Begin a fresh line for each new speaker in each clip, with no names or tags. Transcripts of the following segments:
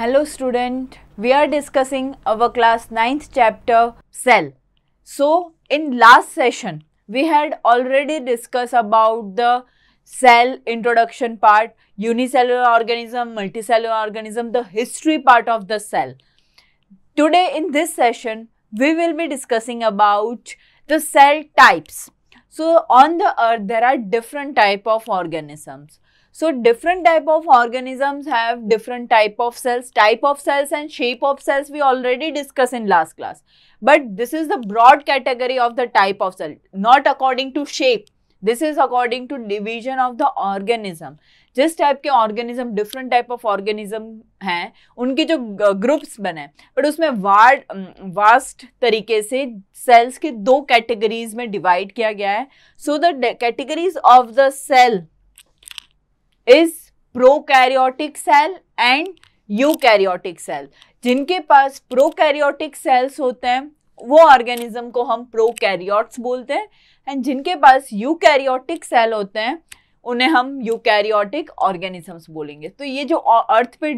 Hello student, we are discussing our class 9th chapter cell. So in last session, we had already discussed about the cell introduction part, unicellular organism, multicellular organism, the history part of the cell. Today in this session, we will be discussing about the cell types. So on the earth, there are different type of organisms. So different type of organisms have different type of cells, type of cells and shape of cells we already discussed in last class. But this is the broad category of the type of cell, not according to shape. This is according to division of the organism. जिस type के organism different type of organism हैं उनके जो groups बने but उसमें ward vast तरीके से sales के दो कैटेगरीज में डिवाइड किया गया है so the categories of the cell is prokaryotic cell and eukaryotic cell जिनके पास प्रोकैरियोटिक सेल्स होते हैं वो ऑर्गेनिज्म को हम प्रोकैरियोट्स बोलते हैं एंड जिनके पास यूकैरियोटिक सेल होते हैं उन्हें हम यूकैरियोटिक ऑर्गेनिजम्स बोलेंगे तो ये जो अर्थ पे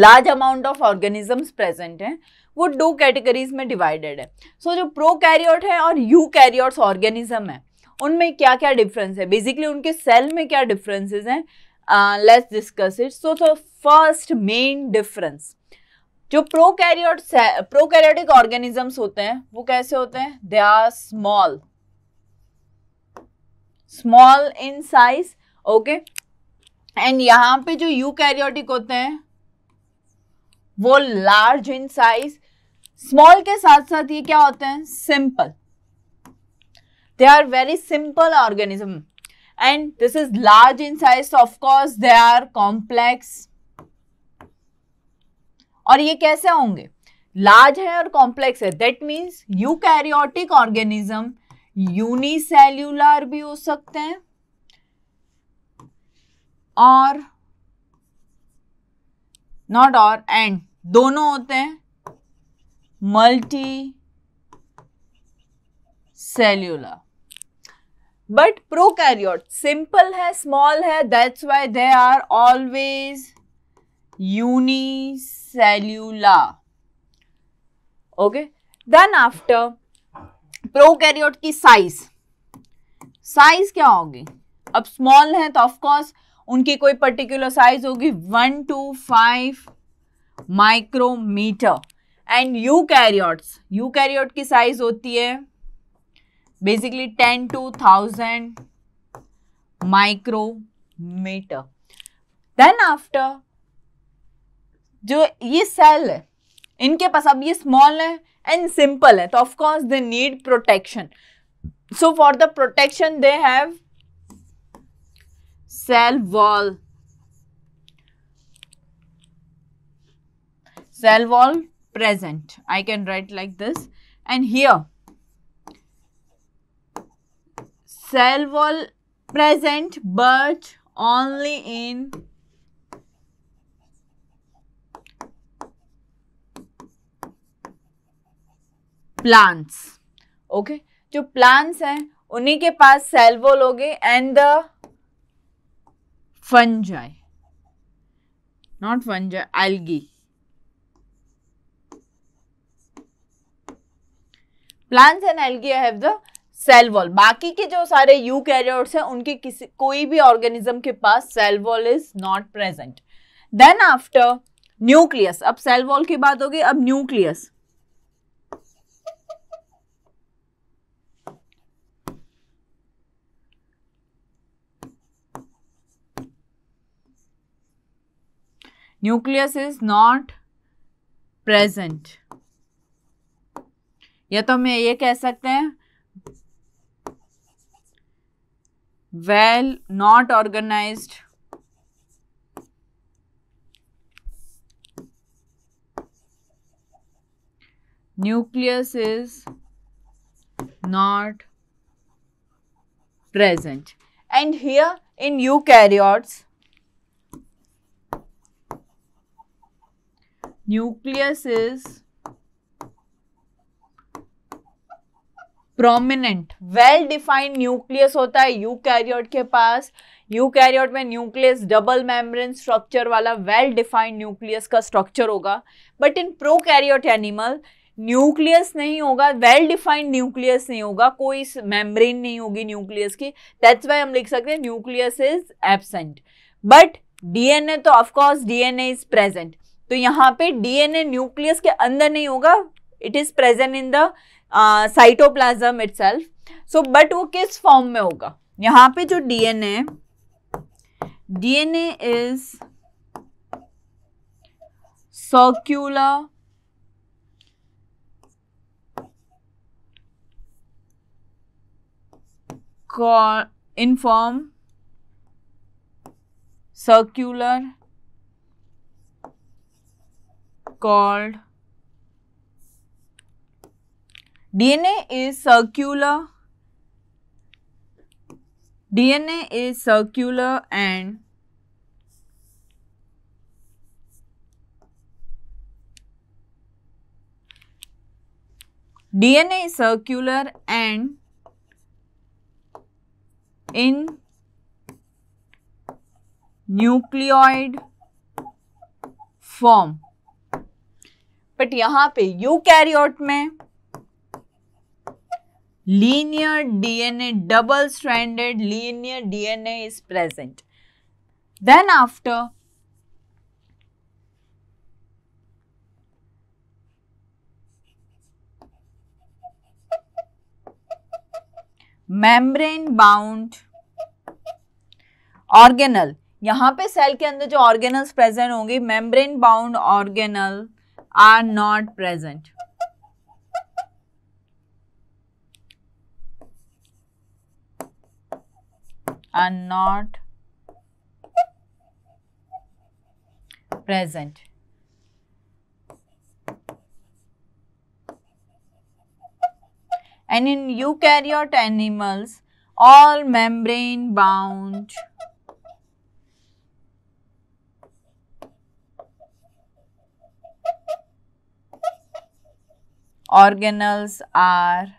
large amount of organisms present हैं वो दो कैटेगरीज में डिवाइडेड है सो so, जो प्रोकैरियोट है और यूकैरियोट्स ऑर्गेनिज्म है उनमें क्या क्या डिफरेंस है बेसिकली उनके सेल में क्या डिफरेंसेस हैं let's discuss it so the first main difference जो प्रोकैरियोट प्रोकैरियोटिक ऑर्गेनिजम्स होते हैं वो कैसे होते हैं they are small small in size okay and यहां पे जो यू कैरियोटिक होते हैं वो लार्ज इन साइज स्मॉल के साथ साथ ये क्या होते हैं simple they are very simple organism and this is large in size of course they are complex और ये कैसे होंगे लार्ज है और कॉम्प्लेक्स है that means eukaryotic organism unicellular भी हो सकते हैं और नॉट और एंड दोनों होते हैं multicellular but prokaryote simple है स्मॉल है that's why they are always unicellular okay then after prokaryote की साइज साइज क्या होगी अब स्मॉल है तो ऑफकोर्स उनकी कोई पर्टिकुलर साइज होगी one two five micrometer and eukaryotes eukaryote की साइज होती है basically 10 to 1000 micrometer. Then after, जो ये cell है, इनके पास अब ये small है and simple है, तो of course they need protection. So for the protection they have cell wall. Cell wall present. I can write like this. And here, cell wall present but only in plants okay जो plants हैं उन्हीं के पास cell wall होगे and the fungi not fungi algae plants and algae have the cell wall बाकी के जो सारे यू कैरियोर्स हैं उनके किसी कोई भी ऑर्गेनिज्म के पास cell wall is not present then after nucleus अब सेल वॉल की बात होगी अब nucleus nucleus is not present या तो हम ये कह सकते हैं well not organized nucleus is not present and here in eukaryotes nucleus is prominent well defined nucleus होता है यूकैरियोट के पास यूकैरियोट में न्यूक्लियस डबल मेम्ब्रेन स्ट्रक्चर वाला वेल डिफाइंड न्यूक्लियस का स्ट्रक्चर होगा but in prokaryote animal nucleus नहीं होगा वेल डिफाइंड न्यूक्लियस नहीं होगा कोई मेम्ब्रेन नहीं होगी न्यूक्लियस की दैट्स वाई हम लिख सकते हैं nucleus is absent but DNA तो ऑफकोर्स डीएनए इज प्रेजेंट तो यहाँ पे डीएनए न्यूक्लियस के अंदर नहीं होगा it is present in the cytoplasm self so but वो किस फॉर्म में होगा यहां पे जो DNA DNA is circular in form circular called DNA is circular. DNA is circular and DNA is circular and in nucleoid form. But यहाँ पे eukaryote में linear DNA, double stranded linear DNA is present. Then after membrane bound organelle यहाँ पे cell के अंदर जो organelles present होंगे membrane bound organelle are not present are not present. And in eukaryote animals, all membrane bound organelles are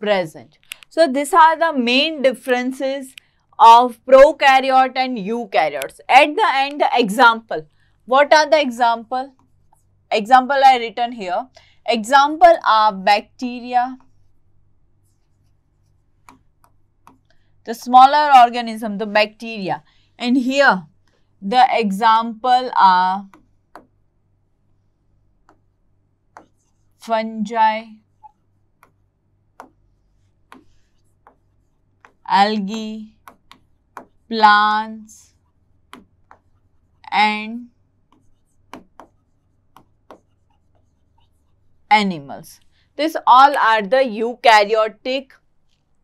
present. So these are the main differences of prokaryote and eukaryotes. At the end, the example. What are the example? Example I written here. Example are bacteria, the smaller organism, the bacteria. And here, the example are fungi, algae, plants and animals. This all are the eukaryotic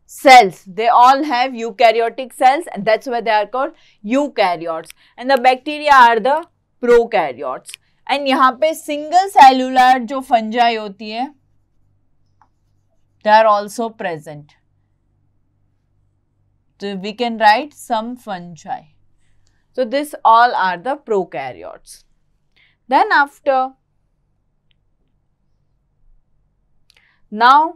cells. They all have eukaryotic cells and that's why they are called eukaryotes. And the bacteria are the prokaryotes. And here, single single cellular fungi fungi होती they are also present. So we can write some fungi. So this all are the prokaryotes. Then after, now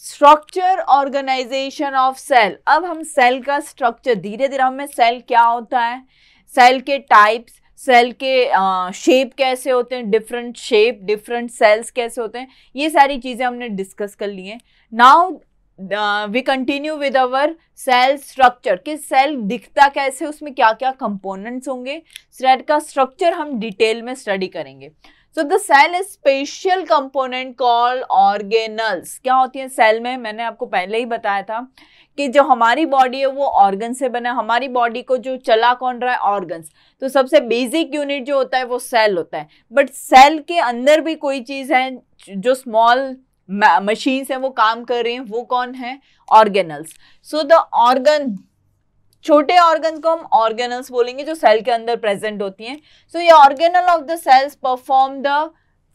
structure organisation of cell अब हम cell का structure धीरे धीरे हमें cell क्या होता है सेल के टाइप्स सेल के शेप कैसे होते हैं डिफरेंट शेप डिफरेंट सेल्स कैसे होते हैं ये सारी चीज़ें हमने डिस्कस कर ली हैं now we continue with our cell structure कि सेल दिखता कैसे उसमें क्या क्या कंपोनेंट्स होंगे सेल का स्ट्रक्चर हम डिटेल में स्टडी करेंगे so the cell is special component call organelles क्या होती है सेल में मैंने आपको पहले ही बताया था कि जो हमारी बॉडी है वो ऑर्गन से बना हमारी बॉडी को जो चला कौन रहा है ऑर्गन्स तो सबसे बेसिक यूनिट जो होता है वो सेल होता है बट सेल के अंदर भी कोई चीज़ है जो स्मॉल मशीन्स हैं वो काम कर रहे हैं वो कौन है ऑर्गेनल्स सो द ऑर्गन छोटे ऑर्गन को हम ऑर्गेनल्स बोलेंगे जो सेल के अंदर प्रेजेंट होती हैं सो ये organelle of the cells perform the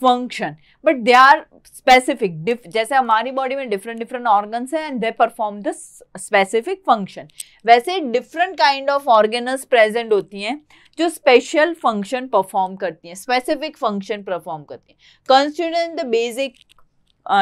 function but they are specific जैसे हमारी बॉडी में डिफरेंट डिफरेंट ऑर्गन्स हैं and they perform the specific function वैसे different kind of organelles present होती हैं जो स्पेशल फंक्शन परफॉर्म करती हैं स्पेसिफिक फंक्शन परफॉर्म करती हैं कंसिडर द बेसिक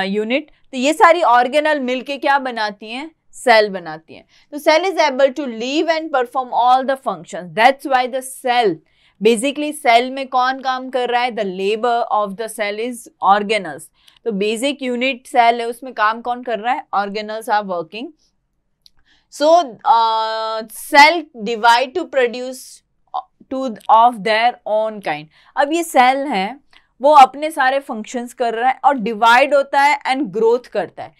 यूनिट तो ये सारी ऑर्गेनल मिलके क्या बनाती हैं सेल बनाती हैं तो cell is able to live and perform all the functions that's why the cell basically cell में कौन काम कर रहा है the labour of the cell is organelles तो बेसिक यूनिट सेल है उसमें काम कौन कर रहा है organelles are working so cell divide to produce two of their own kind अब ये सेल हैं वो अपने सारे फंक्शंस कर रहा है और डिवाइड होता है एंड ग्रोथ करता है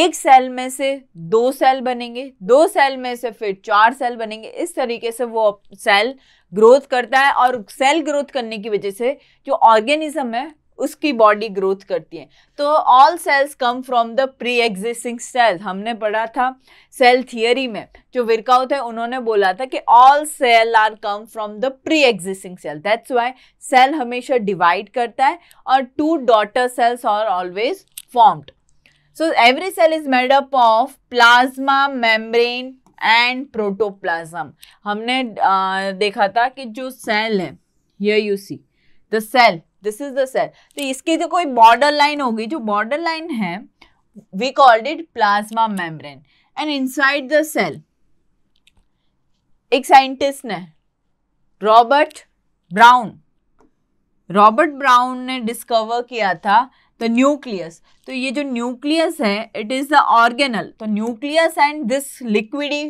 एक सेल में से दो सेल बनेंगे दो सेल में से फिर चार सेल बनेंगे इस तरीके से वो सेल ग्रोथ करता है और सेल ग्रोथ करने की वजह से जो ऑर्गेनिज्म है उसकी बॉडी ग्रोथ करती है तो all cells come from the pre existing cell हमने पढ़ा था सेल थियरी में जो विरकाउट है उन्होंने बोला था कि all cell are come from the pre existing cell that's why cell हमेशा डिवाइड करता है और two daughter cells are always formed so every cell is made up of plasma membrane and protoplasm हमने आ, देखा था कि जो सेल है you see the cell this is the cell तो इसकी जो कोई बॉर्डर लाइन होगी जो बॉर्डर लाइन है we called it plasma membrane and inside the cell एक साइंटिस्ट ने रॉबर्ट ब्राउन रॉबर्ट ब्राउन ने डिस्कवर किया था द न्यूक्लियस तो ये जो न्यूक्लियस है इट इज द ऑर्गेनल तो nucleus and this liquidy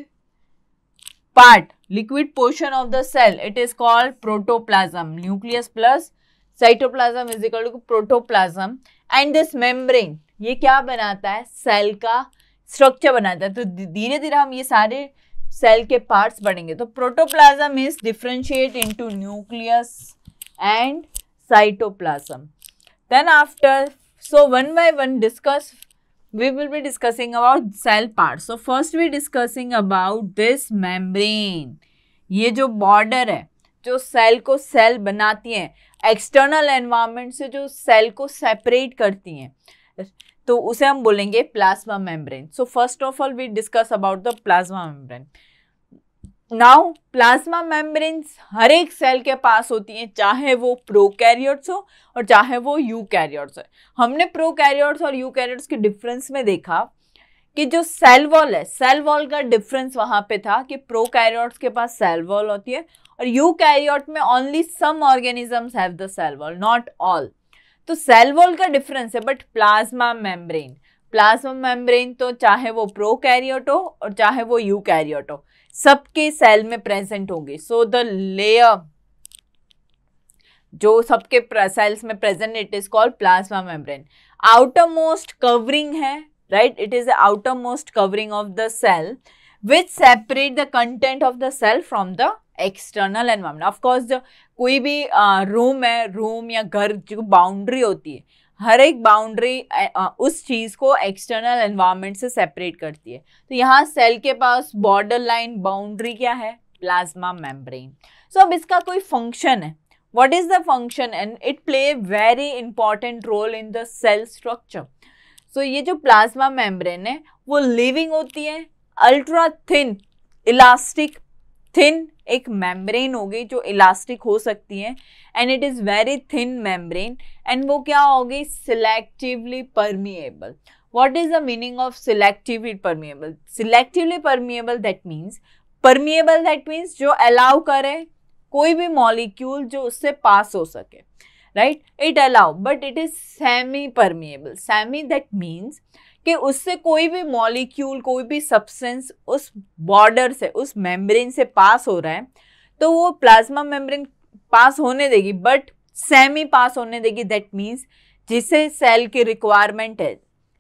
part liquid portion of the cell it is called protoplasm nucleus plus cytoplasm is equal to protoplasm and this membrane ये क्या बनाता है cell का स्ट्रक्चर बनाता है तो धीरे धीरे हम ये सारे सेल के पार्ट्स बनेंगे तो protoplasm is differentiate into nucleus and cytoplasm then after so one by one discuss we will be discussing about cell parts so first we discussing about this membrane ये जो border है जो cell को cell बनाती हैं external environment से जो cell को सेपरेट करती हैं तो उसे हम बोलेंगे plasma membrane so first of all we discuss about the plasma membrane now plasma membranes हर एक सेल के पास होती हैं चाहे वो प्रोकैरियोट्स हो और चाहे वो यू कैरियर्स हो हमने प्रोकैरियोट्स और यू कैरियर्स के डिफरेंस में देखा कि जो सेल वॉल है सेल वॉल का डिफरेंस वहाँ पे था कि प्रोकैरियोट्स के पास सेल वॉल होती है और यूकैरियोट में only some organisms have the cell wall not all तो सेल वॉल का डिफरेंस है but plasma membrane plasma membrane तो चाहे वो प्रो कैरियोट हो और चाहे वो यू कैरियोट हो सबके सेल में प्रेजेंट होंगे सो द लेयर जो सबके सेल्स में present it is called plasma membrane outer most covering है right it is the outer most covering of the cell which separate the content of the cell from the external environment of course जो कोई भी room है room या घर जो boundary होती है हर एक बाउंड्री उस चीज़ को एक्सटर्नल एनवायरमेंट से सेपरेट करती है तो यहाँ सेल के पास बॉर्डर लाइन बाउंड्री क्या है प्लाज्मा मेम्ब्रेन सो अब इसका कोई फंक्शन है what is the function and it play very important role in the cell structure so ये जो प्लाज्मा मेम्ब्रेन है वो लिविंग होती है अल्ट्रा थिन इलास्टिक थिन एक मेम्ब्रेन होगी जो इलास्टिक हो सकती है and it is very thin membrane and वो क्या होगी selectively permeable what is the meaning of selectively permeable selectively permeable that means permeable that means जो अलाउ करे कोई भी मॉलिक्यूल जो उससे पास हो सके right it allow but it is semi permeable semi that means कि उससे कोई भी मॉलिक्यूल कोई भी सब्सटेंस उस बॉर्डर से उस मेम्ब्रेन से पास हो रहा है तो वो प्लाज्मा मेम्ब्रेन पास होने देगी बट सेमी पास होने देगी दैट मीन्स जिसे सेल की रिक्वायरमेंट है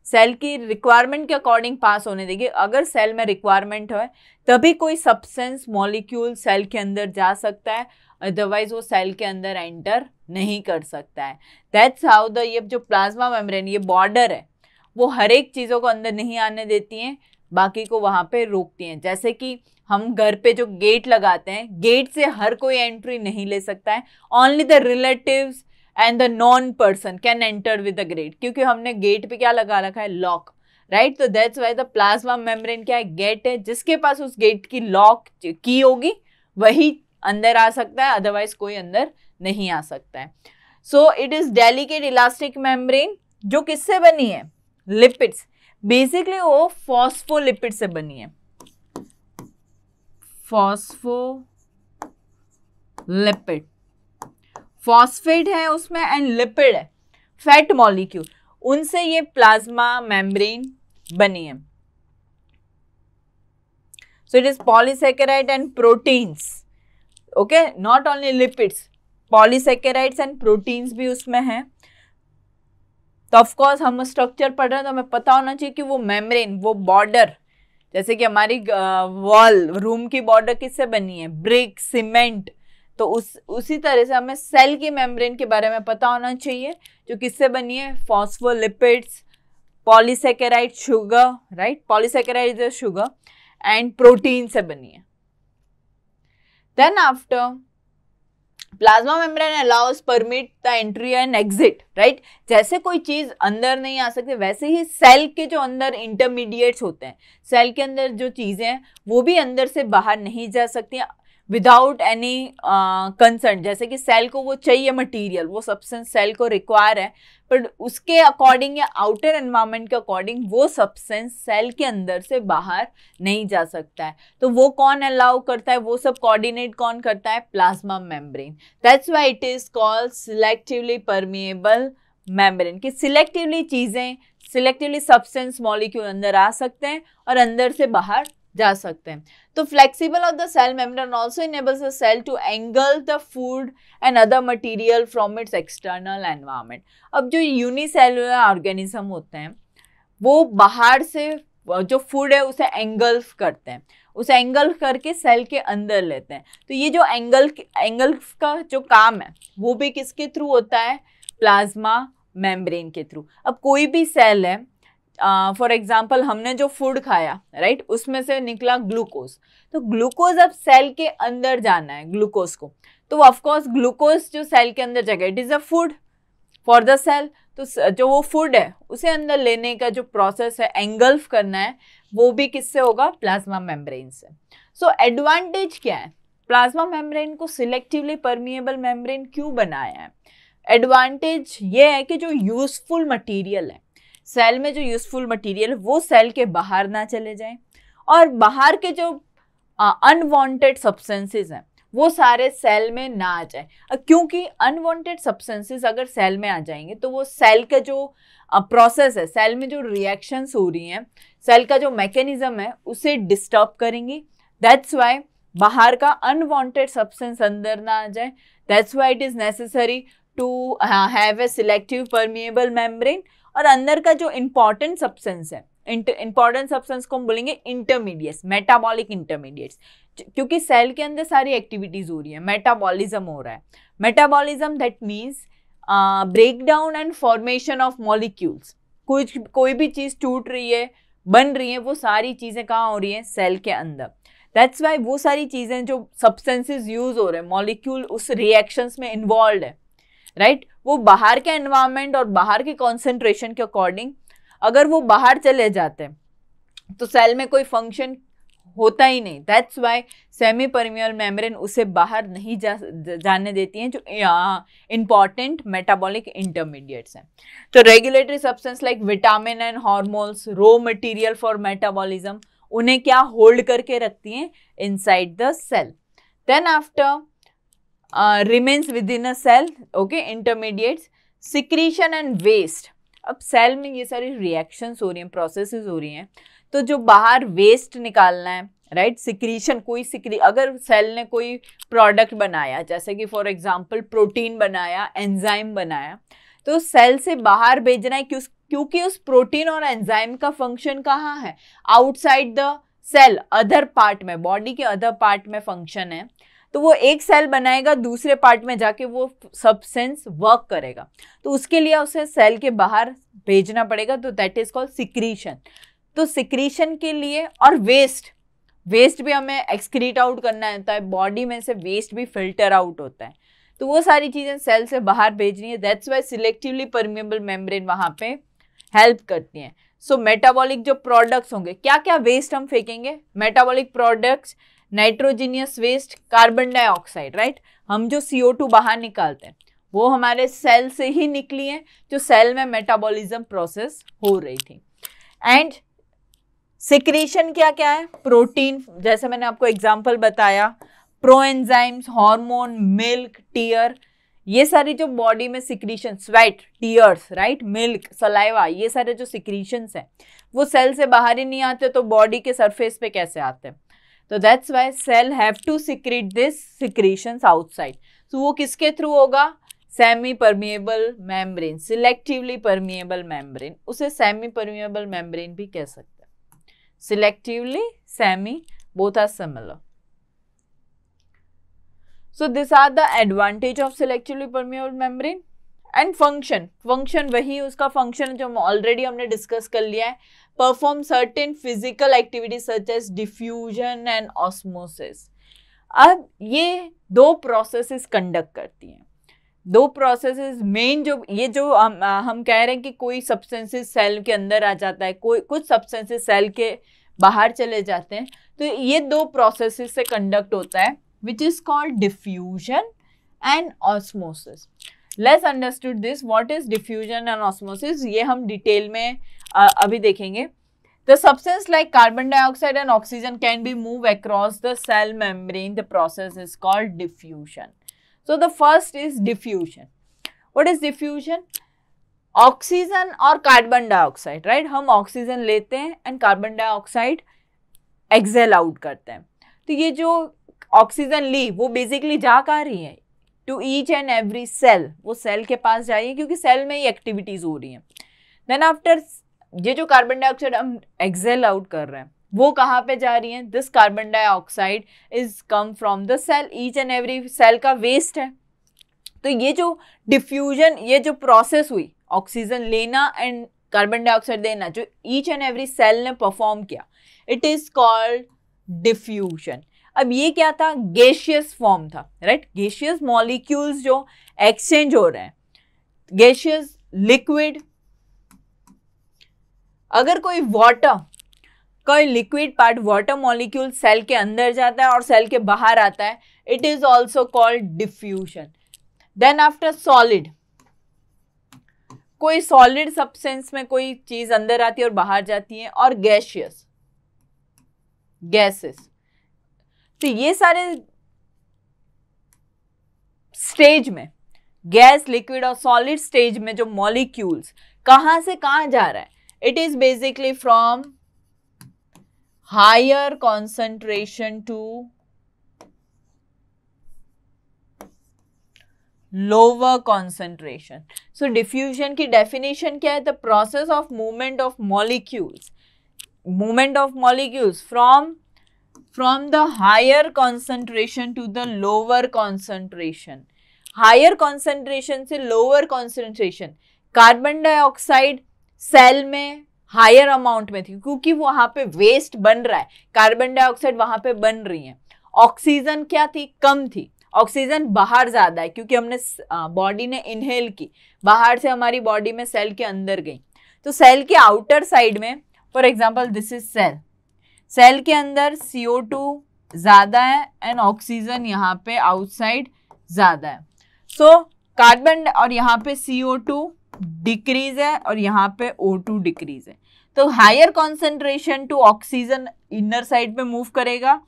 सेल की रिक्वायरमेंट के अकॉर्डिंग पास होने देगी अगर सेल में रिक्वायरमेंट है तभी कोई सब्सटेंस मॉलिक्यूल सेल के अंदर जा सकता है अदरवाइज वो सेल के अंदर एंटर नहीं कर सकता है दैट्स हाउ द ये जो प्लाज्मा मेम्ब्रेन ये बॉर्डर है वो हर एक चीज़ों को अंदर नहीं आने देती हैं बाकी को वहाँ पे रोकती हैं जैसे कि हम घर पे जो गेट लगाते हैं गेट से हर कोई एंट्री नहीं ले सकता है only the relative and the non person can enter with the great क्योंकि हमने गेट पे क्या लगा रखा है लॉक राइट तो that's why the plasma membrane क्या है गेट है जिसके पास उस गेट की लॉक की होगी वही अंदर आ सकता है अदरवाइज कोई अंदर नहीं आ सकता है so it is delicate elastic membrane जो किससे बनी है लिपिड्स बेसिकली वो फॉस्फोलिपिड से बनी है फॉस्फो लिपिड फॉस्फेट है उसमें एंड लिपिड है फैट मॉलिक्यूल उनसे ये प्लाज्मा मेम्ब्रेन बनी है so it is polysaccharide and proteins okay not only lipids polysaccharides and proteins भी उसमें हैं तो ऑफकोर्स हम स्ट्रक्चर पढ़ रहे हैं तो हमें पता होना चाहिए कि वो मेम्ब्रेन वो बॉर्डर जैसे कि हमारी वॉल रूम की बॉर्डर किससे बनी है ब्रिक सीमेंट तो उस उसी तरह से हमें सेल की मेम्ब्रेन के बारे में पता होना चाहिए जो किससे बनी है phospholipids polysaccharide sugar right polysaccharide sugar and protein से बनी है then after plasma membrane allows permit the entry and exit right जैसे कोई चीज अंदर नहीं आ सकती वैसे ही सेल के जो अंदर इंटरमीडिएट्स होते हैं सेल के अंदर जो चीज़ें हैं वो भी अंदर से बाहर नहीं जा सकती विदाउट एनी कंसर्न जैसे कि सेल को वो चाहिए मटेरियल वो सब्सटेंस सेल को रिक्वायर है बट उसके अकॉर्डिंग या आउटर एनवायरमेंट के अकॉर्डिंग वो सब्सटेंस सेल के अंदर से बाहर नहीं जा सकता है तो वो कौन अलाउ करता है वो सब कोऑर्डिनेट कौन करता है plasma membrane that's why it is called selectively permeable membrane कि सिलेक्टिवली चीज़ें सिलेक्टिवली सब्सटेंस मॉलिक्यूल अंदर आ सकते हैं और अंदर से बाहर जा सकते हैं तो flexible of the cell membrane also enables the cell to engulf the food and other material from its external environment अब जो यूनिसेलुलर ऑर्गेनिज्म होते हैं वो बाहर से जो फूड है उसे एंगल करते हैं उसे एंगल करके सेल के अंदर लेते हैं तो ये जो एंगल एंगल का जो काम है वो भी किसके थ्रू होता है प्लाज्मा मेम्ब्रेन के थ्रू अब कोई भी सेल है फॉर uh, एग्जाम्पल हमने जो फूड खाया राइट right? उसमें से निकला ग्लूकोज तो ग्लूकोज अब सेल के अंदर जाना है ग्लूकोज को तो ऑफकोर्स ग्लूकोज जो सेल के अंदर जाएगा it is a food for the cell तो जो वो फूड है उसे अंदर लेने का जो प्रोसेस है एंगल्फ करना है वो भी किससे होगा प्लाज्मा मेम्ब्रेन से सो so, एडवांटेज क्या है प्लाज्मा मेम्ब्रेन को सिलेक्टिवली परमिएबल मेम्ब्रेन क्यों बनाया है एडवांटेज ये है कि जो यूजफुल मटीरियल है सेल में जो यूज़फुल मटेरियल वो सेल के बाहर ना चले जाएं और बाहर के जो अनवांटेड सब्सटेंसेस हैं वो सारे सेल में ना आ जाए क्योंकि अनवांटेड सब्सटेंसेस अगर सेल में आ जाएंगे तो वो सेल का जो प्रोसेस है सेल में जो रिएक्शंस हो रही हैं सेल का जो मैकेनिज़्म है उसे डिस्टर्ब करेंगी दैट्स वाई बाहर का अनवांटेड सब्सटेंस अंदर ना आ जाए that's why it is necessary to have a selective permeable membrane और अंदर का जो इम्पॉर्टेंट सब्सटेंस है इंपॉर्टेंट सब्सटेंस को हम बोलेंगे इंटरमीडिएट्स मेटाबॉलिक इंटरमीडिएट्स क्योंकि सेल के अंदर सारी एक्टिविटीज हो रही है मेटाबॉलिज्म हो रहा है metabolism that means break down and formation of molecules कुछ कोई भी चीज़ टूट रही है बन रही है वो सारी चीज़ें कहाँ हो रही हैं सेल के अंदर दैट्स वाई वो सारी चीज़ें जो सब्सटेंसेज यूज हो रहे हैं मॉलिक्यूल उस रिएक्शंस में इन्वॉल्व है राइट वो बाहर के एनवायरमेंट और बाहर के कॉन्सेंट्रेशन के अकॉर्डिंग अगर वो बाहर चले जाते हैं तो सेल में कोई फंक्शन होता ही नहीं that's why semi permeable membrane उसे बाहर नहीं जा जाने देती हैं जो इम्पॉर्टेंट मेटाबॉलिक इंटरमीडिएट्स हैं तो regulatory substance like vitamin and hormones raw material for metabolism उन्हें क्या होल्ड करके रखती हैं inside the cell then after remains within a cell okay intermediates secretion and waste अब सेल में ये सारी रिएक्शंस हो रही हैं प्रोसेसेस हो रही हैं तो जो बाहर वेस्ट निकालना है राइट right? सिक्रीशन कोई सिक्री अगर सेल ने कोई प्रोडक्ट बनाया जैसे कि फॉर एग्जांपल प्रोटीन बनाया एंजाइम बनाया तो सेल से बाहर भेजना है क्योंकि उस प्रोटीन और एंजाइम का फंक्शन कहाँ है outside the cell other part में बॉडी के अदर पार्ट में फंक्शन है तो वो एक सेल बनाएगा दूसरे पार्ट में जाके वो सब्सटेंस वर्क करेगा तो उसके लिए उसे सेल के बाहर भेजना पड़ेगा तो दैट इज कॉल्ड सिक्रीशन तो सिक्रीशन के लिए और वेस्ट वेस्ट भी हमें एक्सक्रीट आउट करना होता है बॉडी में से वेस्ट भी फिल्टर आउट होता है तो वो सारी चीज़ें सेल से बाहर भेजनी है that's why selectively permeable membrane वहाँ पे हेल्प करती हैं सो मेटाबॉलिक जो प्रोडक्ट्स होंगे क्या क्या वेस्ट हम फेंकेंगे metabolic products nitrogenous waste carbon dioxide right हम जो सी बाहर निकालते हैं वो हमारे सेल से ही निकली है जो सेल में मेटाबॉलिज्म प्रोसेस हो रही थी एंड सिक्रेशन क्या क्या है प्रोटीन जैसे मैंने आपको एग्जाम्पल बताया प्रोएंजाइम्स हार्मोन मिल्क टीयर ये सारी जो बॉडी में secretion sweat tears right milk saliva ये सारे जो सिक्रीशंस हैं वो सेल से बाहर ही नहीं आते तो बॉडी के सरफेस पे कैसे आते हैं तो that's why cell have to secrete this secretion outside तो वो किसके थ्रू होगा semi permeable membrane selectively permeable membrane उसे सेमी परमिएबल मैमब्रेन भी कह सकते हैं selectively semi both are similar so this are the advantage of selectively permeable membrane and function function वही उसका फंक्शन जो हम ऑलरेडी हमने डिस्कस कर लिया है perform certain physical activity such as diffusion and osmosis अब ये दो प्रोसेसेस कंडक्ट करती हैं दो प्रोसेसेस मेन जो ये जो हम हम कह रहे हैं कि कोई सब्सटेंसेस सेल के अंदर आ जाता है कोई कुछ सब्सटेंसेस सेल के बाहर चले जाते हैं तो ये दो प्रोसेसेस से कंडक्ट होता है which is called diffusion and osmosis less understood this what is diffusion and osmosis ये हम डिटेल में आ, अभी देखेंगे the substance like carbon dioxide and oxygen can be move across the cell membrane the process is called diffusion so the first is diffusion what is diffusion oxygen और carbon dioxide right हम oxygen लेते हैं and carbon dioxide exhale out करते हैं तो ये जो oxygen ली वो बेसिकली जा कर रही है to each and every cell वो सेल के पास जाइए क्योंकि सेल में ही एक्टिविटीज़ हो रही हैं देन आफ्टर ये जो कार्बन डाइऑक्साइड हम एक्सेल आउट कर रहे हैं वो कहाँ पे जा रही हैं this carbon dioxide is come from the cell each and every cell का वेस्ट है तो ये जो डिफ्यूजन ये जो प्रोसेस हुई ऑक्सीजन लेना एंड कार्बन डाइऑक्साइड देना जो ईच एंड एवरी सेल ने परफॉर्म किया इट इज़ कॉल्ड डिफ्यूजन अब ये क्या था गैशियस फॉर्म था राइट गैशियस मॉलिक्यूल्स जो एक्सचेंज हो रहे हैं गैशियस लिक्विड अगर कोई वाटर कोई liquid part water molecule cell के अंदर जाता है और सेल के बाहर आता है it is also called diffusion then after solid कोई सॉलिड सब्सटेंस में कोई चीज अंदर आती है और बाहर जाती है और गैशियस गैसेस तो ये सारे स्टेज में गैस लिक्विड और सॉलिड स्टेज में जो मॉलिक्यूल्स कहां से कहां जा रहा है it is basically from higher concentration to lower concentration so diffusion की डेफिनेशन क्या है the process of movement of molecules movement of molecules from from the higher concentration to the lower concentration higher concentration से lower concentration carbon dioxide cell में higher amount में थी क्योंकि वहां पे वेस्ट बन रहा है कार्बन डाइऑक्साइड वहां पे बन रही है ऑक्सीजन क्या थी कम थी ऑक्सीजन बाहर ज़्यादा है क्योंकि हमने बॉडी ने इनहेल की बाहर से हमारी बॉडी में सेल के अंदर गई तो सेल के आउटर साइड में for example this is cell cell के अंदर सीओ टू ज़्यादा है एंड ऑक्सीजन यहाँ पे आउटसाइड ज़्यादा है सो so, कार्बन और यहाँ पे सीओ टू डिक्रीज है और यहाँ पे ओ टू डिक्रीज है तो higher concentration to oxygen inner side पे मूव करेगा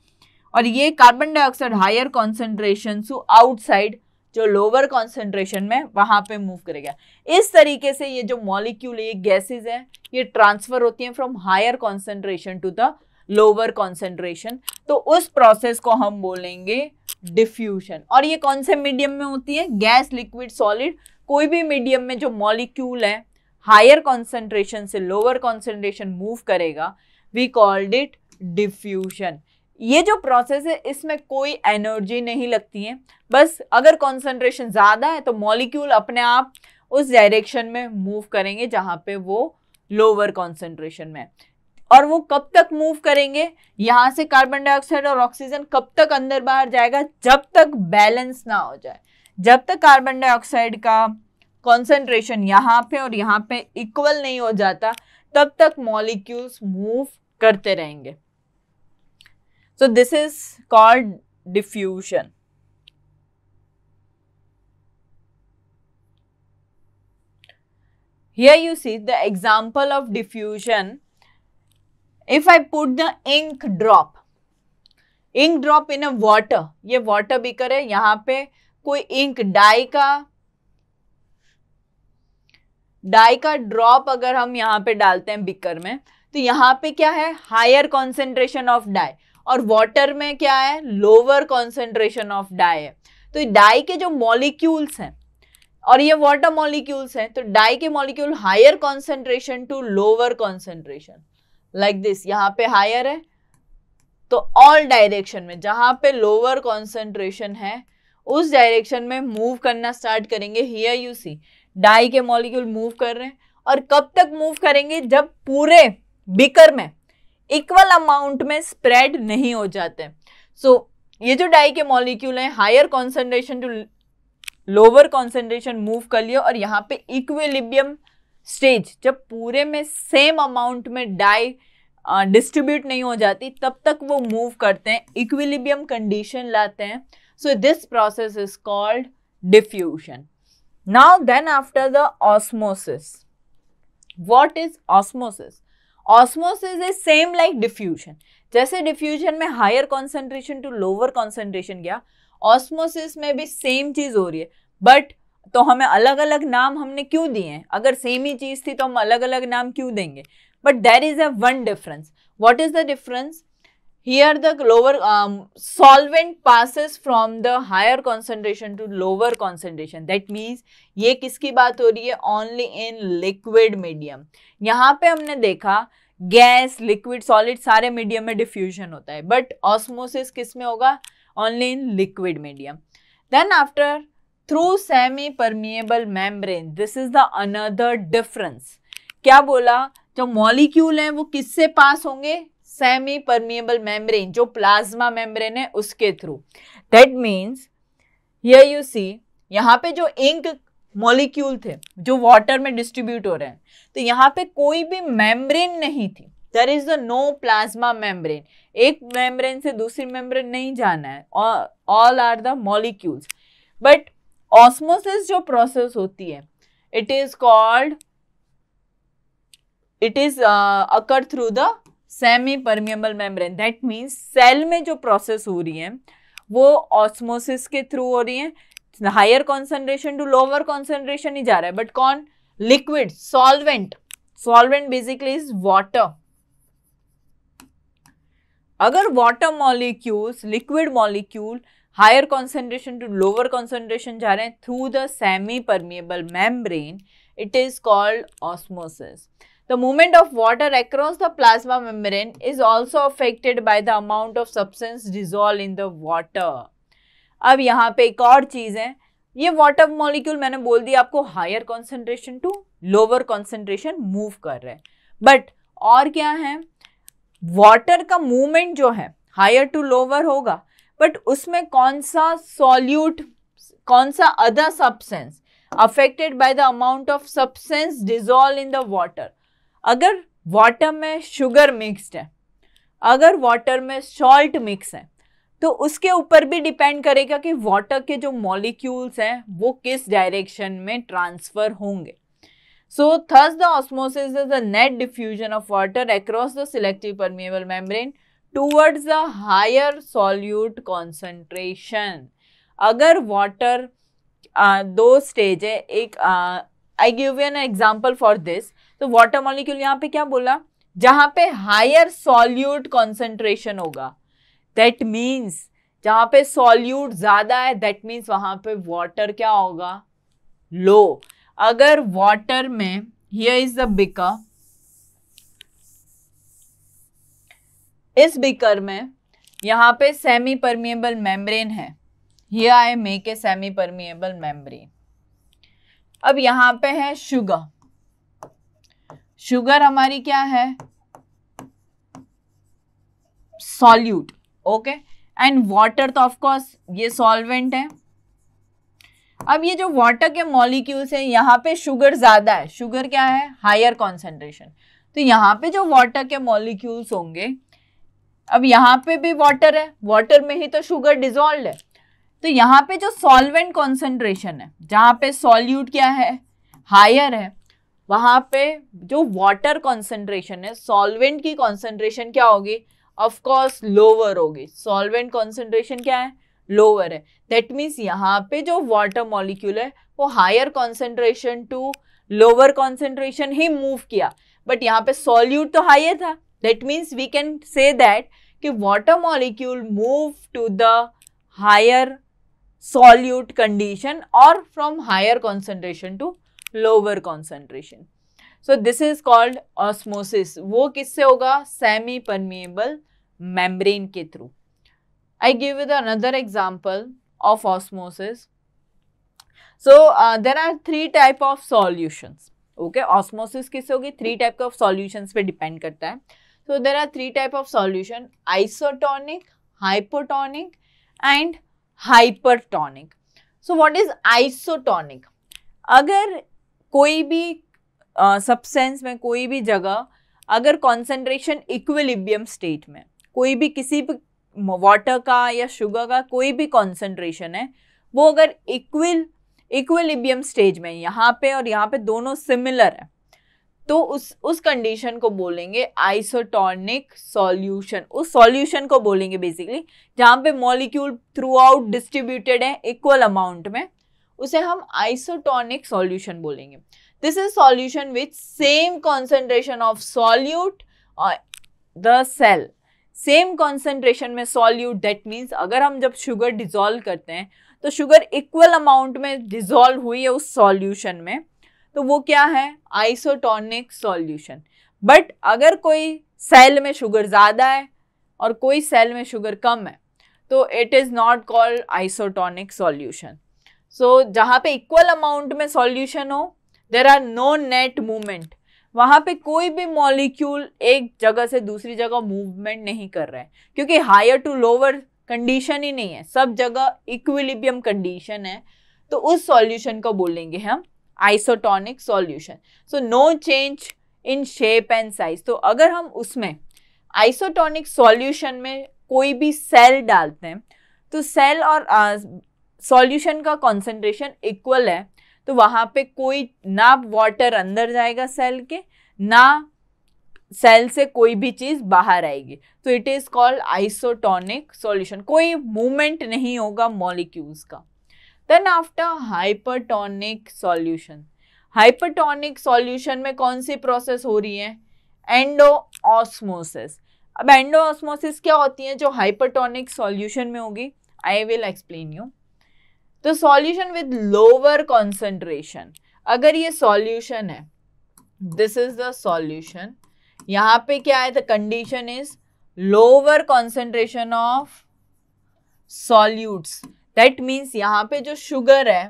और ये carbon dioxide higher concentration to outside जो लोअर कॉन्सेंट्रेशन में वहाँ पे मूव करेगा इस तरीके से ये जो मॉलिक्यूल ये गैसेज हैं ये ट्रांसफर होती हैं from higher concentration to the lower concentration तो उस प्रोसेस को हम बोलेंगे डिफ्यूजन और ये कौन से मीडियम में होती है गैस लिक्विड सॉलिड कोई भी मीडियम में जो मॉलिक्यूल है हायर कॉन्सेंट्रेशन से लोअर कॉन्सेंट्रेशन मूव करेगा वी कॉल्ड इट डिफ्यूजन ये जो प्रोसेस है इसमें कोई एनर्जी नहीं लगती है बस अगर कॉन्सेंट्रेशन ज़्यादा है तो मॉलिक्यूल अपने आप उस डायरेक्शन में मूव करेंगे जहाँ पे वो लोअर कॉन्सेंट्रेशन में और वो कब तक मूव करेंगे यहां से कार्बन डाइऑक्साइड और ऑक्सीजन कब तक अंदर बाहर जाएगा जब तक बैलेंस ना हो जाए जब तक कार्बन डाइऑक्साइड का कॉन्सेंट्रेशन यहाँ पे और यहाँ पे इक्वल नहीं हो जाता तब तक मॉलिक्यूल्स मूव करते रहेंगे so this is called diffusion here you see the example of diffusion if I put the ink drop ink drop in a water ये वॉटर बीकर है यहाँ पे कोई इंक डाई का डाई का ड्रॉप अगर हम यहाँ पे डालते हैं बीकर में तो यहाँ पे क्या है हायर कॉन्सेंट्रेशन ऑफ डाई और वॉटर में क्या है लोअर कॉन्सेंट्रेशन ऑफ डाई है तो डाई के जो मॉलिक्यूल्स हैं और ये वॉटर मॉलिक्यूल्स हैं तो डाई के molecule higher concentration to lower concentration like this यहाँ पे हायर है तो ऑल डायरेक्शन में जहाँ पे लोअर कॉन्सेंट्रेशन है उस डायरेक्शन में मूव करना स्टार्ट करेंगे हियर यू सी डाई के मॉलिक्यूल मूव कर रहे हैं और कब तक मूव करेंगे जब पूरे बिकर में इक्वल अमाउंट में स्प्रेड नहीं हो जाते सो so, ये जो डाई के मॉलिक्यूल हैं higher concentration to lower concentration move कर लिए और यहाँ पे इक्विलिबियम स्टेज जब पूरे में सेम अमाउंट में डाई डिस्ट्रीब्यूट नहीं हो जाती तब तक वो मूव करते हैं इक्विलिबियम कंडीशन लाते हैं so this process is called diffusion now then after the osmosis what is osmosis osmosis is same like diffusion जैसे डिफ्यूजन में higher concentration to lower concentration गया ऑस्मोसिस में भी सेम चीज हो रही है बट तो हमें अलग अलग नाम हमने क्यों दिए हैं अगर सेम ही चीज़ थी तो हम अलग अलग नाम क्यों देंगे but there is a one difference what is the difference here the lower solvent passes from the higher concentration to lower concentration that means ये किसकी बात हो रही है ओनली इन लिक्विड मीडियम यहाँ पे हमने देखा गैस लिक्विड सॉलिड सारे मीडियम में डिफ्यूजन होता है बट ऑस्मोसिस किस में होगा only in liquid medium then after through semi permeable membrane this is the another difference क्या बोला जो मॉलिक्यूल हैं वो किससे पास होंगे सेमी परमिएबल मेम्ब्रेन जो प्लाज्मा मेम्ब्रेन है उसके थ्रू दैट मीन्स ये यू सी यहाँ पे जो इंक मॉलिक्यूल थे जो वाटर में डिस्ट्रीब्यूट हो रहे हैं तो यहाँ पे कोई भी मेम्ब्रेन नहीं थी there is the no plasma membrane एक मेम्ब्रेन से दूसरी मेम्ब्रेन नहीं जाना है all are the molecules but osmosis जो प्रोसेस होती है it is called it is occur through the semi permeable membrane that means cell में जो प्रोसेस हो रही है वो ऑस्मोसिस के थ्रू हो रही है higher concentration to lower concentration ही जा रहा है बट कौन liquid solvent solvent basically is water अगर water molecules liquid molecule higher concentration to lower concentration जा रहे हैं through the semi permeable membrane it is called osmosis the movement of water across the plasma membrane is also affected by the amount of substance dissolve in the water अब यहाँ पे एक और चीज़ है ये वाटर मॉलिक्यूल मैंने बोल दिया आपको higher concentration to lower concentration move कर रहे हैं बट और क्या है वाटर का मूवमेंट जो है हायर टू लोअर होगा बट उसमें कौन सा सॉल्यूट कौन सा other substance affected by the amount of substance dissolve in the water अगर वाटर में शुगर मिक्स्ड है अगर वाटर में सॉल्ट मिक्स है तो उसके ऊपर भी डिपेंड करेगा कि वाटर के जो मॉलिक्यूल्स हैं वो किस डायरेक्शन में ट्रांसफ़र होंगे so thus the osmosis is the net diffusion of water across the selective permeable membrane towards a higher solute concentration अगर वाटर दो स्टेज है एक I give an example for this तो वाटर मॉलिक्यूल यहाँ पे क्या बोला जहाँ पे हायर सॉल्यूट कॉन्सेंट्रेशन होगा दैट मीन्स जहाँ पे सॉल्यूट ज़्यादा है दैट मीन्स वहाँ पे वाटर क्या होगा लो अगर वाटर में हियर इज़ द बिका इस बीकर में यहाँ पे सेमी परमिएबल मेम्ब्रेन है ये आए मे के सेमी परमिएबल मेम्ब्रेन अब यहाँ पे है शुगर शुगर हमारी क्या है सॉल्यूट ओके एंड वाटर तो ऑफकोर्स ये सॉल्वेंट है अब ये जो वाटर के मॉलिक्यूल्स हैं यहाँ पे शुगर ज़्यादा है शुगर क्या है हायर कॉन्सेंट्रेशन तो यहाँ पे जो वाटर के मॉलिक्यूल्स होंगे अब यहाँ पे भी वाटर है वाटर में ही तो शुगर डिजोल्व है तो यहाँ पे जो सॉल्वेंट कॉन्सेंट्रेशन है जहाँ पे सॉल्यूट क्या है हायर है वहाँ पे जो वाटर कॉन्सेंट्रेशन है सॉल्वेंट की कॉन्सेंट्रेशन क्या होगी ऑफकोर्स लोअर होगी सॉल्वेंट कॉन्सेंट्रेशन क्या है लोअर है दैट मीन्स यहाँ पे जो वाटर मॉलिक्यूल है वो higher concentration to lower concentration ही मूव किया बट यहाँ पे सॉल्यूट तो हाई था That means we can say that कि water molecule move to the higher solute condition or from higher concentration to lower concentration. So this is called osmosis. वो किससे होगा semi permeable membrane के through. I give you the another example of osmosis. So uh, there are three type of solutions. okay? osmosis किससे होगी three type के of solutions पे So there are three type of solution isotonic, hypotonic and hypertonic. So what is isotonic? अगर कोई भी substance uh, में कोई भी जगह अगर कंसंट्रेशन इक्विलिब्रियम स्टेट में कोई भी किसी भी वाटर का या शुगर का कोई भी कंसंट्रेशन है वो अगर इक्विल equil, इक्विलिब्रियम स्टेज में यहाँ पे और यहाँ पे दोनों सिमिलर है तो उस उस कंडीशन को बोलेंगे आइसोटॉनिक सॉल्यूशन उस सॉल्यूशन को बोलेंगे बेसिकली जहाँ पे मॉलिक्यूल थ्रू आउट डिस्ट्रीब्यूटेड है इक्वल अमाउंट में उसे हम आइसोटॉनिक सॉल्यूशन बोलेंगे this is solution with same concentration of solute और द सेल सेम कॉन्सेंट्रेशन में सॉल्यूट दैट मीन्स अगर हम जब शुगर डिजोल्व करते हैं तो शुगर इक्वल अमाउंट में डिजोल्व हुई है उस सॉल्यूशन में तो वो क्या है आइसोटोनिक सॉल्यूशन बट अगर कोई सेल में शुगर ज़्यादा है और कोई सेल में शुगर कम है तो it is not called isotonic solution so जहाँ पे इक्वल अमाउंट में सॉल्यूशन हो there are no net movement वहाँ पे कोई भी मॉलिक्यूल एक जगह से दूसरी जगह मूवमेंट नहीं कर रहा है क्योंकि हायर टू लोअर कंडीशन ही नहीं है सब जगह इक्विलिबियम कंडीशन है तो उस सॉल्यूशन को बोलेंगे हम isotonic solution so no change in shape and size तो अगर हम उसमें आइसोटॉनिक सॉल्यूशन में कोई भी सेल डालते हैं तो सेल और सॉल्यूशन uh, का कंसंट्रेशन इक्वल है तो वहाँ पे कोई ना वाटर अंदर जाएगा सेल के ना सेल से कोई भी चीज़ बाहर आएगी तो it is called isotonic solution कोई मूवमेंट नहीं होगा मॉलिक्यूल्स का then after hypertonic solution hypertonic solution में कौन सी प्रोसेस हो रही है एंडो ऑस्मोसिस अब एंडो ऑस्मोसिस क्या होती है जो हाइपरटोनिक सॉल्यूशन में होगी आई विल एक्सप्लेन यू तो सॉल्यूशन विद लोअर कॉन्सेंट्रेशन अगर ये सॉल्यूशन है दिस इज द सॉल्यूशन यहाँ पे क्या है the condition is lower concentration of solutes that means यहाँ पे जो शुगर है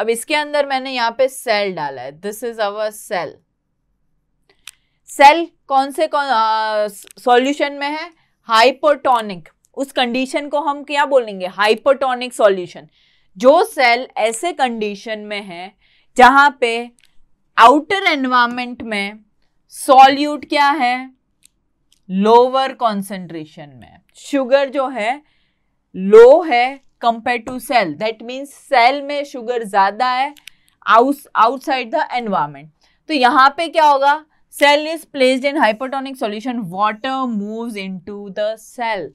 अब इसके अंदर मैंने यहाँ पे सेल डाला है this is our cell cell कौन से कौन सॉल्यूशन में है हाइपोटोनिक उस कंडीशन को हम क्या बोलेंगे हाइपोटोनिक सॉल्यूशन जो सेल ऐसे कंडीशन में है जहाँ पे आउटर एनवायरमेंट में सॉल्यूट क्या है लोअर कॉन्सेंट्रेशन में शुगर जो है लो है compare to cell that means cell में शुगर ज़्यादा है आउटसाइड द एनवायरमेंट तो यहाँ पे क्या होगा cell is placed in hypotonic solution water moves into the cell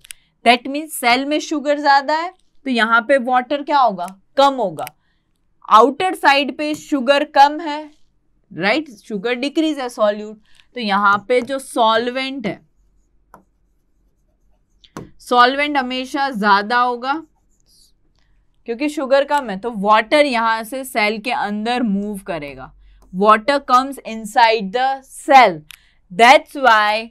that means cell में शुगर ज़्यादा है तो यहाँ पे वाटर क्या होगा कम होगा आउटर साइड पे शुगर कम है राइट शुगर डिक्रीज है सॉल्यूट तो यहाँ पे जो सॉल्वेंट है सॉल्वेंट हमेशा ज़्यादा होगा क्योंकि शुगर कम है तो वाटर यहाँ से सेल के अंदर मूव करेगा water comes inside the cell that's why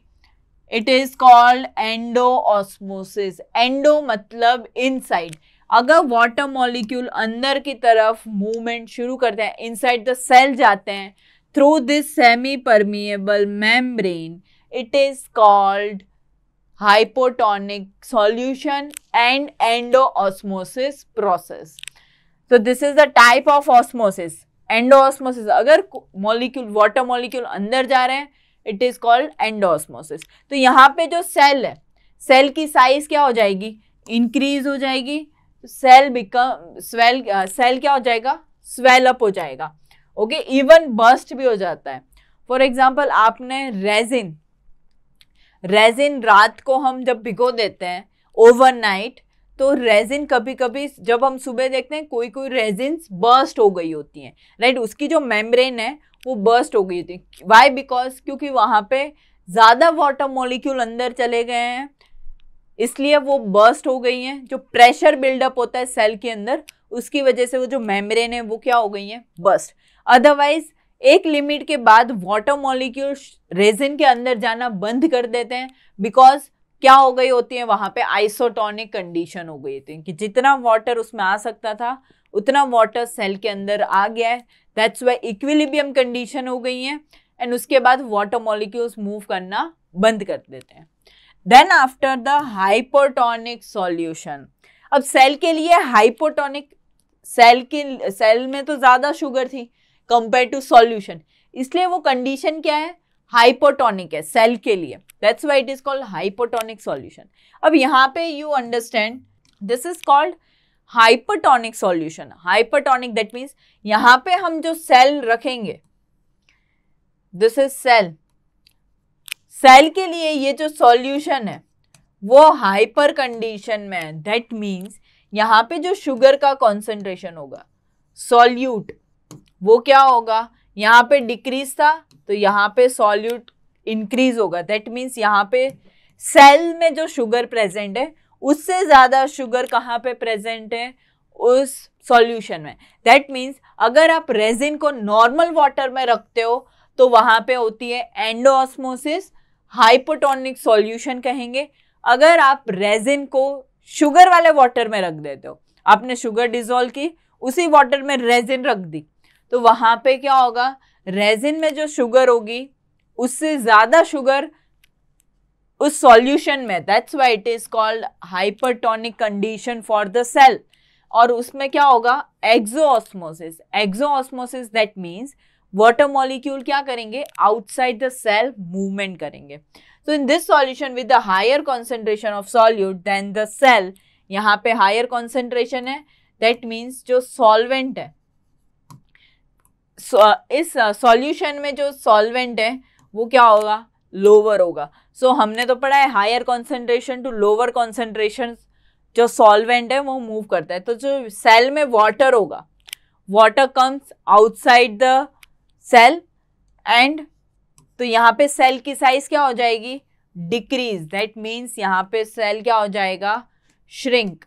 it is called endosmosis endo मतलब इनसाइड अगर वाटर मॉलिक्यूल अंदर की तरफ मूवमेंट शुरू करते हैं इनसाइड द सेल जाते हैं through this semi permeable membrane it is called solution and endo and process process. This is the type of osmosis endo Endoosmosis. अगर मोलिक्यूल वाटर मोलिक्यूल अंदर जा रहे हैं it is called endo endosmosis तो यहाँ पे जो सेल है सेल की साइज क्या हो जाएगी इंक्रीज हो जाएगी सेल बिकम स्वेल सेल क्या हो जाएगा स्वेल अप हो जाएगा ओके इवन बस्ट भी हो जाता है फॉर एग्जाम्पल आपने रेजिन रेजिन रात को हम जब भिगो देते हैं ओवरनाइट तो रेजिन कभी कभी जब हम सुबह देखते हैं कोई कोई रेजिन बर्स्ट हो गई होती हैं राइट उसकी जो मेम्ब्रेन है वो बर्स्ट हो गई होती है वाई बिकॉज क्योंकि वहाँ पे ज़्यादा वाटर मॉलिक्यूल अंदर चले गए हैं इसलिए वो बर्स्ट हो गई हैं जो प्रेशर बिल्डअप होता है सेल के अंदर उसकी वजह से वो जो मेम्ब्रेन है वो क्या हो गई हैं बर्स्ट अदरवाइज एक लिमिट के बाद वाटर मॉलिक्यूल रेजिन के अंदर जाना बंद कर देते हैं बिकॉज क्या हो गई होती है वहाँ पे आइसोटोनिक कंडीशन हो गई होती है कि जितना वाटर उसमें आ सकता था उतना वाटर सेल के अंदर आ गया है दैट्स वे इक्विलिबियम कंडीशन हो गई है एंड उसके बाद वाटर मॉलिक्यूल्स मूव करना बंद कर देते हैं then after the hypotonic solution अब सेल के लिए हाइपोटोनिक सेल के सेल में तो ज़्यादा शुगर थी कंपेयर टू सॉल्यूशन इसलिए वो कंडीशन क्या है हाइपोटोनिक है सेल के लिए that's why it is called hypotonic solution अब यहाँ पे you understand this is called hypotonic solution hypotonic that means यहाँ पे हम जो सेल रखेंगे दिस इज सेल सेल के लिए ये जो सॉल्यूशन है वो हाइपर कंडीशन में है दैट मीन्स यहाँ पे जो शुगर का कॉन्सेंट्रेशन होगा सॉल्यूट वो क्या होगा यहाँ पे डिक्रीज था तो यहाँ पे सॉल्यूट इंक्रीज होगा दैट मीन्स यहाँ पे सेल में जो शुगर प्रेजेंट है उससे ज़्यादा शुगर कहाँ पे प्रेजेंट है उस सॉल्यूशन में दैट मीन्स अगर आप रेजिन को नॉर्मल वाटर में रखते हो तो वहाँ पे होती है एंडोसमोसिस हाइपोटोनिक सॉल्यूशन कहेंगे अगर आप रेजिन को शुगर वाले वाटर में रख देते हो आपने शुगर डिजोल्व की उसी वाटर में रेजिन रख दी तो वहाँ पे क्या होगा रेजिन में जो शुगर होगी उससे ज़्यादा शुगर उस सॉल्यूशन में that's why it is called hypertonic condition for the cell और उसमें क्या होगा exosmosis that means water molecule क्या करेंगे आउटसाइड द सेल मूवमेंट करेंगे तो in this solution with the higher concentration of solute then the cell यहाँ पे हायर कॉन्सेंट्रेशन है दैट मीन्स जो सॉल्वेंट है Uh, इस सॉल्यूशन uh, में जो सॉल्वेंट है वो क्या होगा लोअर होगा सो so, हमने तो पढ़ा है higher concentration to lower concentration जो सॉल्वेंट है वो मूव करता है तो जो सेल में वाटर होगा water comes outside the cell and तो यहाँ पे सेल की साइज क्या हो जाएगी डिक्रीज दैट मीन्स यहाँ पे सेल क्या हो जाएगा श्रिंक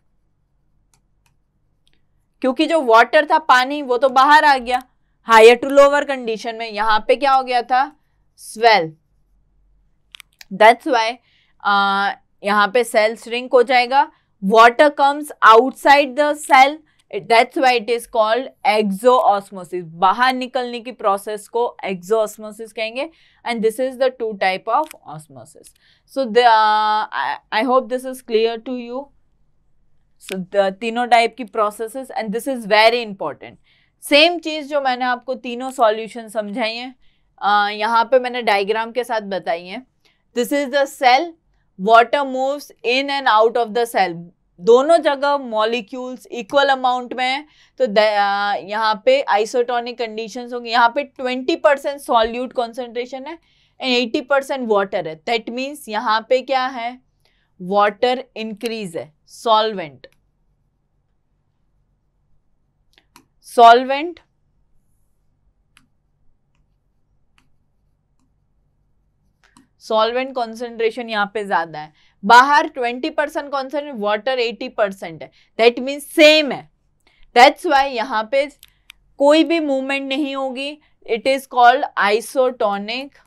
क्योंकि जो वाटर था पानी वो तो बाहर आ गया हायर टू लोअर कंडीशन में यहाँ पे क्या हो गया था स्वेल दैट्स वाई यहां पे सेल श्रिंक हो जाएगा water comes outside the cell that's why it is called exosmosis बाहर निकलने की प्रोसेस को एक्जो ऑस्मोसिस कहेंगे and this is the two type of osmosis so I hope this is clear to you so तीनों type की processes and this is very important same चीज़ जो मैंने आपको तीनों सॉल्यूशन समझाई हैं यहाँ पे मैंने डायग्राम के साथ बताई है this is the cell water moves in and out of the cell दोनों जगह मॉलिक्यूल्स इक्वल अमाउंट में है तो यहाँ पे आइसोटोनिक कंडीशंस होंगे यहाँ पे 20 परसेंट सॉल्यूट कॉन्सेंट्रेशन है एंड एटी परसेंट वाटर है दैट मीन्स यहाँ पे क्या है वाटर इंक्रीज है सॉल्वेंट सॉल्वेंट सॉल्वेंट कॉन्सेंट्रेशन यहाँ पे ज्यादा है बाहर 20 percent concentrate water eighty percent है दैट मीन सेम है दैट्स वाई यहाँ पे कोई भी मूवमेंट नहीं होगी it is called isotonic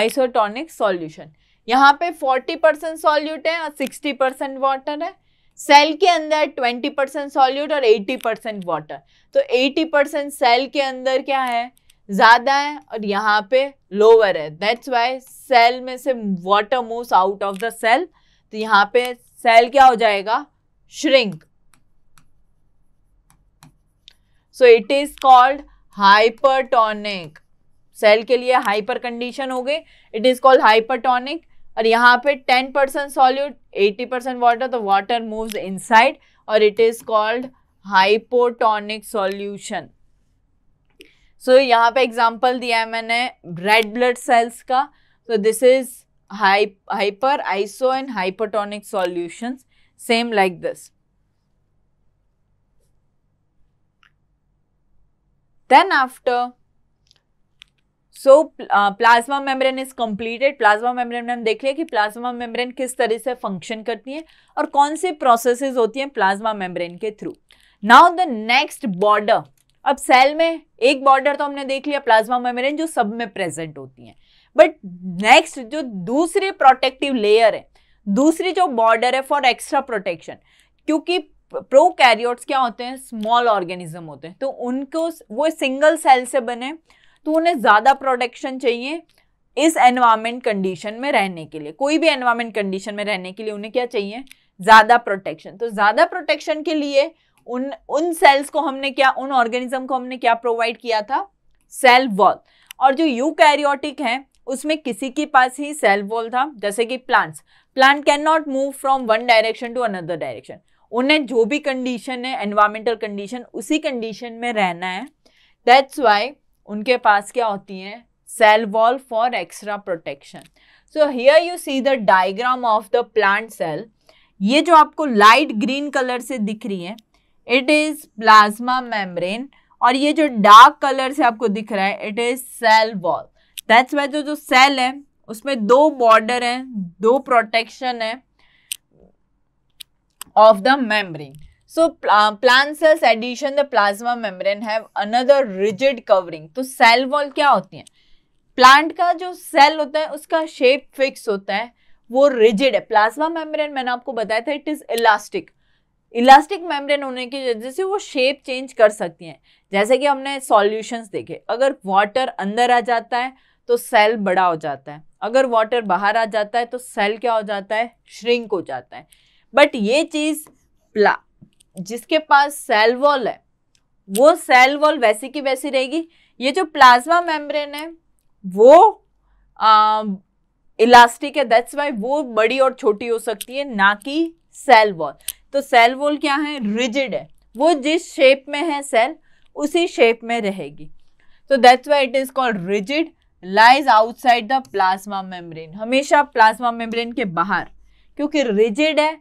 isotonic solution यहाँ पे 40 परसेंट सॉल्यूट है और 60 परसेंट वाटर है सेल के अंदर 20 परसेंट सॉल्यूट और 80 परसेंट वाटर तो 80 परसेंट सेल के अंदर क्या है ज़्यादा है और यहाँ पे लोअर है दैट्स वाई सेल में से water move out of the cell तो यहाँ पे सेल क्या हो जाएगा shrink so it is called hypertonic cell के लिए हाइपर कंडीशन हो गई इट इज कॉल्ड हाइपरटोनिक और यहाँ पे 10% percent solute eighty percent water तो वाटर इन साइड और it is called hypotonic solution so यहाँ पे एग्जांपल दिया है मैंने रेड ब्लड सेल्स का so this is hyper iso and hypotonic solutions same like this then after so plasma membrane is completed plasma membrane में हम देख लिया कि प्लाज्मा मेम्ब्रेन किस तरह से फंक्शन करती है और कौन सी प्रोसेसेस होती हैं प्लाज्मा मेम्ब्रेन के through now the next border अब सेल में एक बॉर्डर तो हमने देख लिया प्लाज्मा मेम्ब्रेन जो सब में प्रेजेंट होती है बट नेक्स्ट जो दूसरी प्रोटेक्टिव लेयर है दूसरी जो बॉर्डर है फॉर एक्स्ट्रा प्रोटेक्शन क्योंकि प्रो क्या होते हैं स्मॉल ऑर्गेनिज्म होते हैं तो उनको वो सिंगल सेल से बने तो उन्हें ज़्यादा प्रोटेक्शन चाहिए इस एनवायरमेंट कंडीशन में रहने के लिए कोई भी एनवायरमेंट कंडीशन में रहने के लिए उन्हें क्या चाहिए ज़्यादा प्रोटेक्शन तो ज़्यादा प्रोटेक्शन के लिए उन उन सेल्स को हमने क्या उन ऑर्गेनिज्म को हमने क्या प्रोवाइड किया था सेल वॉल और जो यू कैरियोटिक है उसमें किसी के पास ही सेल वॉल था जैसे कि plants plant can not move from one direction to another direction उन्हें जो भी कंडीशन है एनवायरमेंटल कंडीशन उसी कंडीशन में रहना है दैट्स वाई उनके पास क्या होती हैं cell wall for extra protection so here you see the diagram of the plant cell ये जो आपको लाइट ग्रीन कलर से दिख रही है इट इज प्लाज्मा मेम्ब्रेन और ये जो डार्क कलर से आपको दिख रहा है it is cell wall that's why जो जो सेल है उसमें दो बॉर्डर है दो प्रोटेक्शन है of the membrane so uh, cells addition the plasma membrane membrane another rigid covering तो सेल वॉल क्या होती है प्लांट का जो सेल होता है उसका शेप फिक्स होता है वो रिजिड है प्लाज्मा मेम्ब्रेन मैंने आपको बताया था it is elastic elastic membrane होने की वजह से वो शेप चेंज कर सकती हैं जैसे कि हमने सॉल्यूशंस देखे अगर वाटर अंदर आ जाता है तो सेल बड़ा हो जाता है अगर वाटर बाहर आ जाता है तो सेल क्या हो जाता है श्रिंक हो जाता है बट ये चीज़ प्ला जिसके पास सेल वॉल है वो सेल वॉल वैसी की वैसी रहेगी ये जो प्लाज्मा मेम्ब्रेन है वो इलास्टिक है दैट्स वाई वो बड़ी और छोटी हो सकती है ना कि सेल वॉल तो सेल वॉल क्या है रिजिड है वो जिस शेप में है सेल उसी शेप में रहेगी तो that's why it is called rigid lies outside the plasma membrane हमेशा प्लाज्मा मेम्ब्रेन के बाहर क्योंकि रिजिड है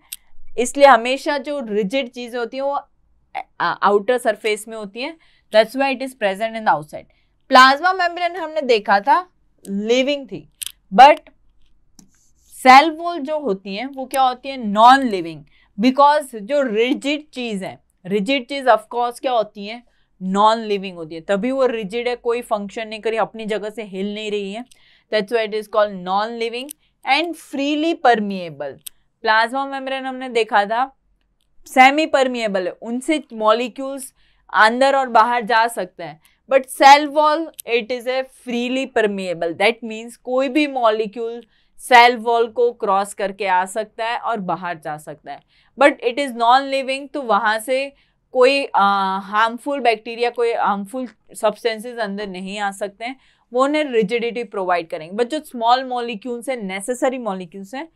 इसलिए हमेशा जो रिजिड चीज़ें होती हैं वो आउटर सरफेस में होती हैं that's why it is present in the outside plasma membrane हमने देखा था लिविंग थी बट सेल वॉल जो होती हैं वो क्या होती है नॉन लिविंग बिकॉज जो रिजिड चीज़ है रिजिड चीज़ ऑफकोर्स क्या होती है नॉन लिविंग होती है तभी वो रिजिड है कोई फंक्शन नहीं करी अपनी जगह से हिल नहीं रही है that's why it is called non living and freely permeable plasma membrane हमने देखा था सेमी परमिएबल है उनसे मॉलिक्यूल्स अंदर और बाहर जा सकते हैं but cell wall it is a freely permeable that means कोई भी मॉलिक्यूल सेल वॉल को क्रॉस करके आ सकता है और बाहर जा सकता है but it is non living तो वहाँ से कोई हार्मफुल बैक्टीरिया कोई हार्मफुल सब्सटेंसेस अंदर नहीं आ सकते हैं वो उन्हें रिजिडिटी प्रोवाइड करेंगे बट जो स्मॉल मॉलिक्यूल्स हैं नेसेसरी मॉलिक्यूल्स हैं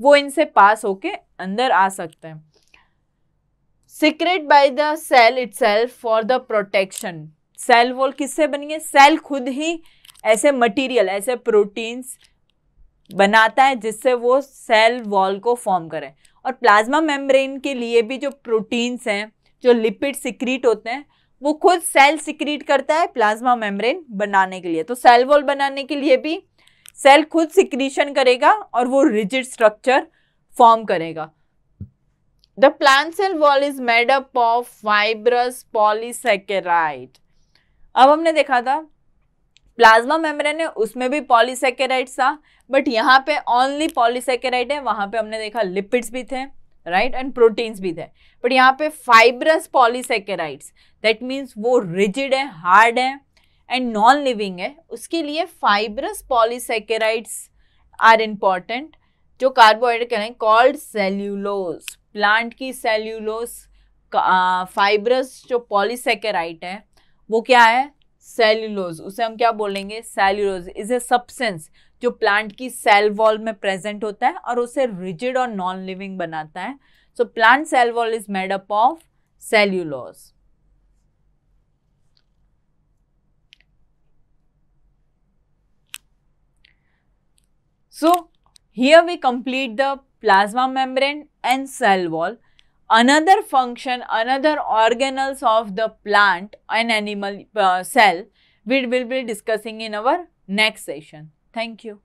वो इनसे पास होके अंदर आ सकते हैं secrete by the cell it for the protection cell wall किससे बनी है सेल खुद ही ऐसे मटेरियल ऐसे प्रोटीन्स बनाता है जिससे वो सेल वॉल को फॉर्म करें और प्लाज्मा मेम्ब्रेन के लिए भी जो प्रोटीन्स हैं जो लिपिड सिक्रीट होते हैं वो खुद सेल सिक्रीट करता है प्लाज्मा मेम्ब्रेन बनाने के लिए तो सेल वॉल बनाने के लिए भी सेल खुद सिक्रीशन करेगा और वो रिजिड स्ट्रक्चर फॉर्म करेगा the plant cell wall is made up of fibrous polysaccharide अब हमने देखा था प्लाज्मा मेम्ब्रेन है उसमें भी पॉलीसेकेराइड था बट यहाँ पे ओनली पॉलीसेकेराइड है वहां पे हमने देखा लिपिड्स भी थे राइट एंड प्रोटीन्स भी थे बट यहाँ पे फाइब्रस पॉलीसेकेराइड्स दैट मीन्स वो रिजिड है हार्ड है एंड नॉन लिविंग है उसके लिए फाइब्रस पॉलीसेकेराइड्स आर इम्पॉर्टेंट जो कार्बोहाइड्रेट करें कॉल्ड सेल्यूलोज प्लांट की सेल्यूलोज फाइब्रस जो पॉलीसेकेराइट है वो क्या है सेल्यूलोज उसे हम क्या बोलेंगे सेल्यूलोज इज ए सब्सटेंस जो प्लांट की सेल वॉल में प्रेजेंट होता है और उसे रिजिड और नॉन लिविंग बनाता है so plant cell wall is made up of cellulose So, here we complete the plasma membrane and cell wall. Another function, another organelles of the plant and animal uh, cell, we will be discussing in our next session. Thank you.